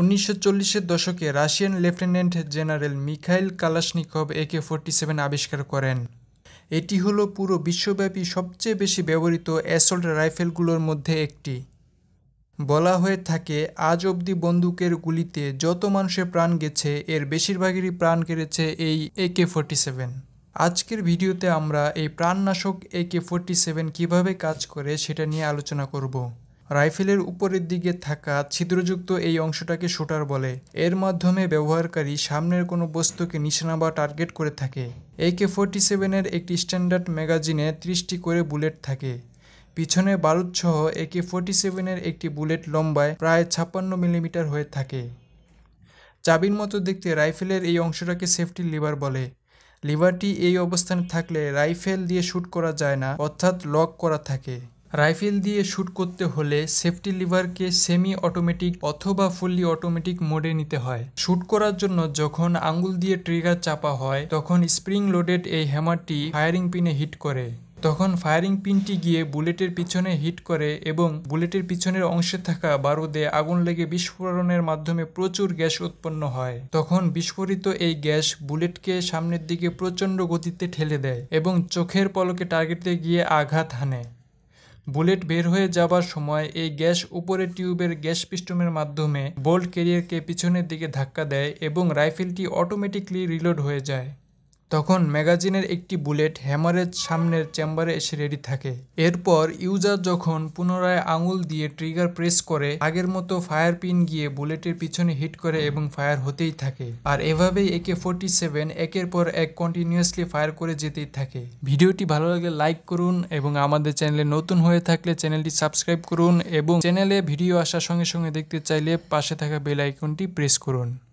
উনিশশো চল্লিশের দশকে রাশিয়ান লেফটেন্যান্ট জেনারেল মিখাইল এ একে ফোরটি সেভেন আবিষ্কার করেন এটি হলো পুরো বিশ্বব্যাপী সবচেয়ে বেশি ব্যবহৃত অ্যাসল্ট রাইফেলগুলোর মধ্যে একটি বলা হয়ে থাকে আজ অবধি বন্দুকের গুলিতে যত মানুষের প্রাণ গেছে এর বেশিরভাগেরই প্রাণ কেড়েছে এই এ কে ফোরটি সেভেন আজকের ভিডিওতে আমরা এই প্রাণনাশক একে ফোরটি সেভেন কীভাবে কাজ করে সেটা নিয়ে আলোচনা করব রাইফেলের উপরের দিকে থাকা ছিদ্রযুক্ত এই অংশটাকে শুটার বলে এর মাধ্যমে ব্যবহারকারী সামনের কোনো বস্তুকে নিশানা বা টার্গেট করে থাকে একে ফোরটি সেভেনের একটি স্ট্যান্ডার্ড ম্যাগাজিনে ত্রিশটি করে বুলেট থাকে পিছনে বারুদসহ একে ফোরটি সেভেনের একটি বুলেট লম্বায় প্রায় ছাপ্পান্ন মিলিমিটার হয়ে থাকে চাবির মতো দেখতে রাইফেলের এই অংশটাকে সেফটি লিভার বলে লিভারটি এই অবস্থানে থাকলে রাইফেল দিয়ে শ্যুট করা যায় না অর্থাৎ লক করা থাকে রাইফেল দিয়ে শ্যুট করতে হলে সেফটি লিভারকে সেমি অটোমেটিক অথবা ফুললি অটোমেটিক মোডে নিতে হয় শ্যুট করার জন্য যখন আঙ্গুল দিয়ে ট্রিগার চাপা হয় তখন স্প্রিং লোডেড এই হ্যামারটি ফায়ারিং পিনে হিট করে তখন ফায়ারিং পিনটি গিয়ে বুলেটের পিছনে হিট করে এবং বুলেটের পিছনের অংশে থাকা বারুদে আগুন লেগে বিস্ফোরণের মাধ্যমে প্রচুর গ্যাস উৎপন্ন হয় তখন বিস্ফোরিত এই গ্যাস বুলেটকে সামনের দিকে প্রচণ্ড গতিতে ঠেলে দেয় এবং চোখের পলকে টার্গেটে গিয়ে আঘাত হানে বুলেট বের হয়ে যাবার সময় এই গ্যাস উপরে টিউবের গ্যাস পিস্টমের মাধ্যমে বোল্ট ক্যারিয়ারকে পিছনের দিকে ধাক্কা দেয় এবং রাইফেলটি অটোমেটিকলি রিলোড হয়ে যায় তখন ম্যাগাজিনের একটি বুলেট হ্যামারের সামনের চেম্বারে এসে রেডি থাকে এরপর ইউজার যখন পুনরায় আঙুল দিয়ে ট্রিগার প্রেস করে আগের মতো ফায়ার পিন গিয়ে বুলেটের পিছনে হিট করে এবং ফায়ার হতেই থাকে আর এভাবেই একে ফোরটি সেভেন একের পর এক কন্টিনিউয়াসলি ফায়ার করে যেতেই থাকে ভিডিওটি ভালো লাগলে লাইক করুন এবং আমাদের চ্যানেলে নতুন হয়ে থাকলে চ্যানেলটি সাবস্ক্রাইব করুন এবং চ্যানেলে ভিডিও আসার সঙ্গে সঙ্গে দেখতে চাইলে পাশে থাকা বেল আইকনটি প্রেস করুন